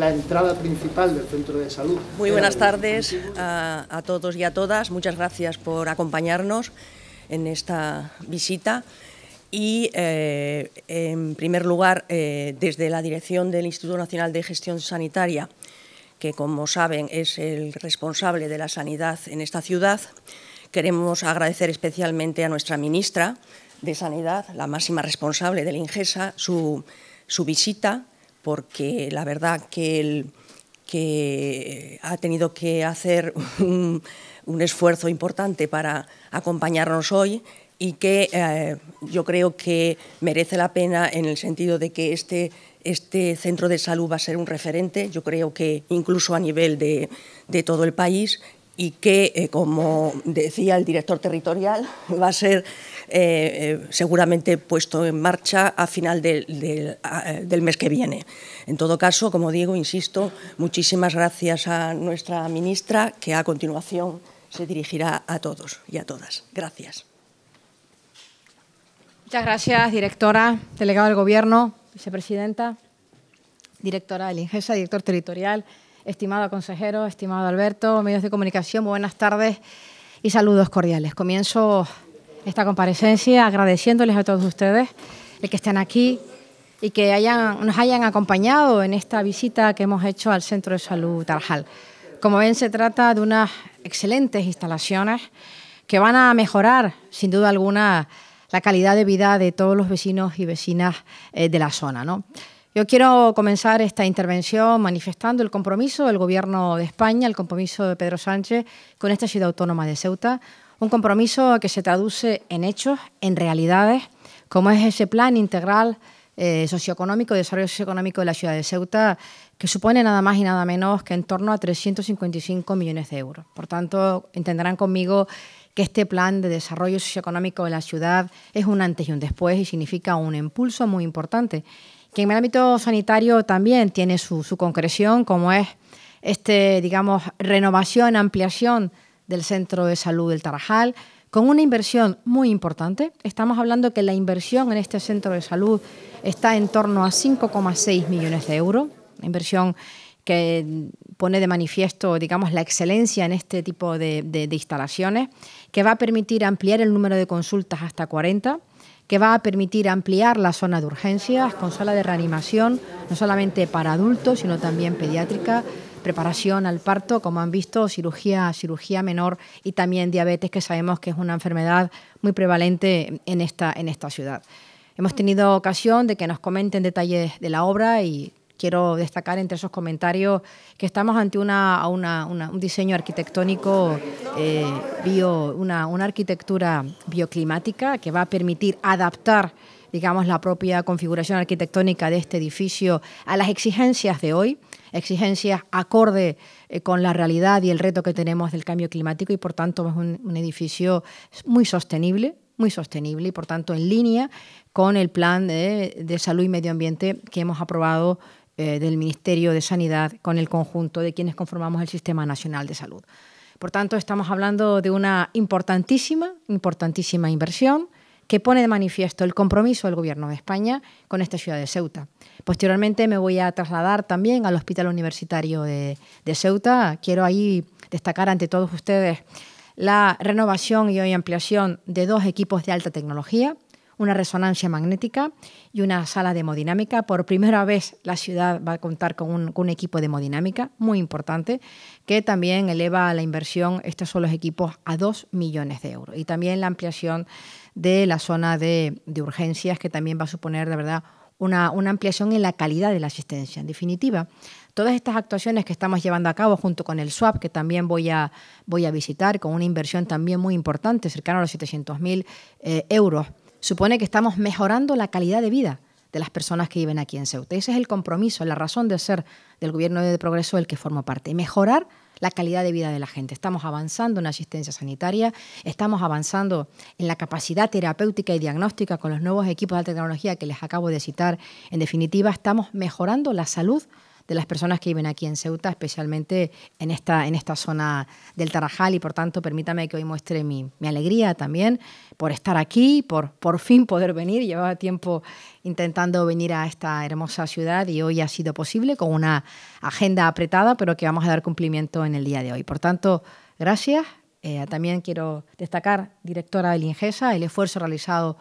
la entrada principal del centro de salud. Muy buenas tardes a, todos y a todas. Muchas gracias por acompañarnos en esta visita. Y, eh, en primer lugar, eh, desde la dirección del Instituto Nacional de Gestión Sanitaria, que, como saben, es el responsable de la sanidad en esta ciudad, queremos agradecer especialmente a nuestra ministra de Sanidad, la máxima responsable del INGESA, su visita porque la verdad que, que ha tenido que hacer un, esfuerzo importante para acompañarnos hoy y que eh, yo creo que merece la pena en el sentido de que este, este, centro de salud va a ser un referente, yo creo que incluso a nivel de todo el país y que, eh, como decía el director territorial, va a ser eh, eh, seguramente puesto en marcha a final del mes que viene. En todo caso, como digo, insisto, muchísimas gracias a nuestra ministra, que a continuación se dirigirá a todos y a todas. Gracias. Muchas gracias, directora, delegado del Gobierno, vicepresidenta, directora del INGESA, director territorial. Estimado consejero, estimado Alberto, medios de comunicación, buenas tardes y saludos cordiales. Comienzo esta comparecencia agradeciéndoles a todos ustedes el que estén aquí y que hayan, nos hayan acompañado en esta visita que hemos hecho al Centro de Salud Tarjal. Como ven, se trata de unas excelentes instalaciones que van a mejorar, sin duda alguna, la calidad de vida de todos los vecinos y vecinas eh, de la zona. ¿no? Yo quiero comenzar esta intervención manifestando el compromiso del Gobierno de España, el compromiso de Pedro Sánchez con esta ciudad autónoma de Ceuta, un compromiso que se traduce en hechos, en realidades, como es ese plan integral eh, socioeconómico, desarrollo socioeconómico de la ciudad de Ceuta, que supone nada más y nada menos que en torno a 355 millones de euros. Por tanto, entenderán conmigo que este plan de desarrollo socioeconómico de la ciudad es un antes y un después y significa un impulso muy importante que en el ámbito sanitario también tiene su, concreción, como es este, digamos, renovación, ampliación del Centro de Salud del Tarajal, con una inversión muy importante. Estamos hablando que la inversión en este centro de salud está en torno a 5,6 millones de euros, inversión que pone de manifiesto, digamos, la excelencia en este tipo de instalaciones, que va a permitir ampliar el número de consultas hasta 40 que va a permitir ampliar la zona de urgencias con sala de reanimación, no solamente para adultos, sino también pediátrica, preparación al parto, como han visto, cirugía, cirugía menor y también diabetes, que sabemos que es una enfermedad muy prevalente en esta, en esta ciudad. Hemos tenido ocasión de que nos comenten detalles de la obra y quiero destacar entre esos comentarios que estamos ante un diseño arquitectónico, eh, bio, una, arquitectura bioclimática que va a permitir adaptar digamos, la propia configuración arquitectónica de este edificio a las exigencias de hoy, exigencias acorde eh, con la realidad y el reto que tenemos del cambio climático y, por tanto, es un, edificio muy sostenible, muy sostenible y, por tanto, en línea con el plan de salud y medio ambiente que hemos aprobado eh, del Ministerio de Sanidad con el conjunto de quienes conformamos el Sistema Nacional de Salud. Por tanto, estamos hablando de una importantísima, importantísima inversión que pone de manifiesto el compromiso del Gobierno de España con esta ciudad de Ceuta. Posteriormente me voy a trasladar también al Hospital Universitario de Ceuta. Quiero ahí destacar ante todos ustedes la renovación y hoy ampliación de dos equipos de alta tecnología una resonancia magnética y una sala de hemodinámica. Por primera vez la ciudad va a contar con un, equipo de hemodinámica muy importante que también eleva la inversión, estos son los equipos, a 2 millones de euros. Y también la ampliación de la zona de, urgencias que también va a suponer, de verdad, una, ampliación en la calidad de la asistencia. En definitiva, todas estas actuaciones que estamos llevando a cabo junto con el SWAP, que también voy a, voy a visitar, con una inversión también muy importante, cercana a los 700.000 mil eh, euros supone que estamos mejorando la calidad de vida de las personas que viven aquí en Ceuta. Ese es el compromiso, la razón de ser del Gobierno de Progreso del que formo parte, mejorar la calidad de vida de la gente. Estamos avanzando en asistencia sanitaria, estamos avanzando en la capacidad terapéutica y diagnóstica con los nuevos equipos de alta tecnología que les acabo de citar. En definitiva, estamos mejorando la salud de las personas que viven aquí en Ceuta, especialmente en esta, en esta zona del Tarajal. Y por tanto, permítame que hoy muestre mi, alegría también por estar aquí, por por fin poder venir. Llevaba tiempo intentando venir a esta hermosa ciudad y hoy ha sido posible con una agenda apretada, pero que vamos a dar cumplimiento en el día de hoy. Por tanto, gracias. Eh, también quiero destacar, directora del Lingesa, el esfuerzo realizado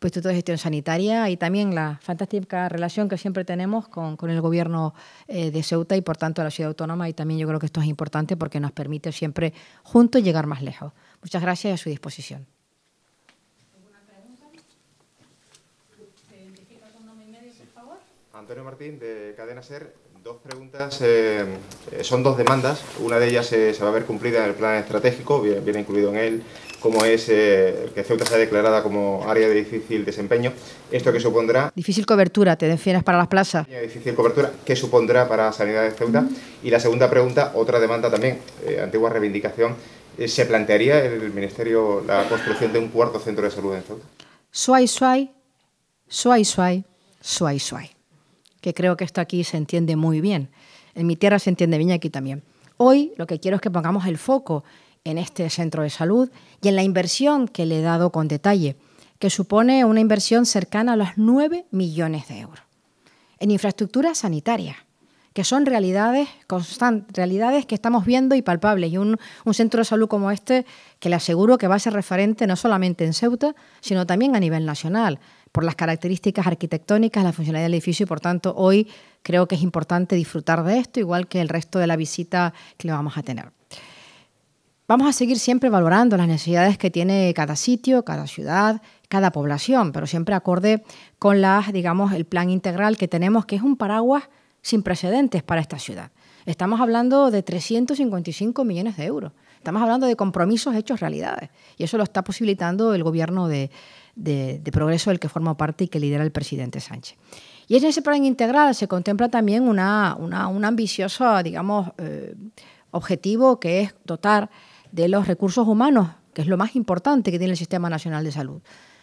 pues de gestión sanitaria y también la fantástica relación que siempre tenemos con, el gobierno eh, de Ceuta y por tanto la ciudad autónoma y también yo creo que esto es importante porque nos permite siempre juntos llegar más lejos. Muchas gracias y a su disposición. Antonio Martín, de Cadena Ser. Dos preguntas, eh, son dos demandas. Una de ellas eh, se va a ver cumplida en el plan estratégico, viene, incluido en él, como es eh, que Ceuta sea declarada como área de difícil desempeño. ¿Esto qué supondrá? Difícil cobertura, te defieras para las plazas. Difícil cobertura, ¿qué supondrá para Sanidad de Ceuta? Y la segunda pregunta, otra demanda también, antigua reivindicación. ¿Se plantearía el Ministerio la construcción de un cuarto centro de salud en Ceuta? Suay, suay, suay, suay, que creo que esto aquí se entiende muy bien. En mi tierra se entiende bien aquí también. Hoy lo que quiero es que pongamos el foco en este centro de salud y en la inversión que le he dado con detalle, que supone una inversión cercana a los 9 millones de euros. En infraestructura sanitaria que son realidades constantes, realidades que estamos viendo y palpables. Y un, un, centro de salud como este, que le aseguro que va a ser referente no solamente en Ceuta, sino también a nivel nacional por las características arquitectónicas, la funcionalidad del edificio y por tanto hoy creo que es importante disfrutar de esto, igual que el resto de la visita que le vamos a tener. Vamos a seguir siempre valorando las necesidades que tiene cada sitio, cada ciudad, cada población, pero siempre acorde con las, digamos, el plan integral que tenemos, que es un paraguas sin precedentes para esta ciudad. Estamos hablando de 355 millones de euros. Estamos hablando de compromisos hechos realidades. Y eso lo está posibilitando el gobierno de, de, progreso del que forma parte y que lidera el presidente Sánchez. Y en ese plan integral se contempla también una, un ambicioso, digamos, eh, objetivo que es dotar de los recursos humanos, que es lo más importante que tiene el Sistema Nacional de Salud.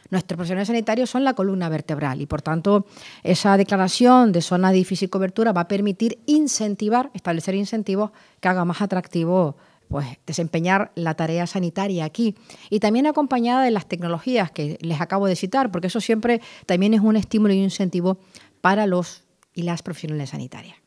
Nuestros profesionales sanitarios son la columna vertebral y, por tanto, esa declaración de zona de difícil cobertura va a permitir incentivar, establecer incentivos que haga más atractivo pues, desempeñar la tarea sanitaria aquí. Y también acompañada de las tecnologías que les acabo de citar, porque eso siempre también es un estímulo y un incentivo para los y las profesionales sanitarias.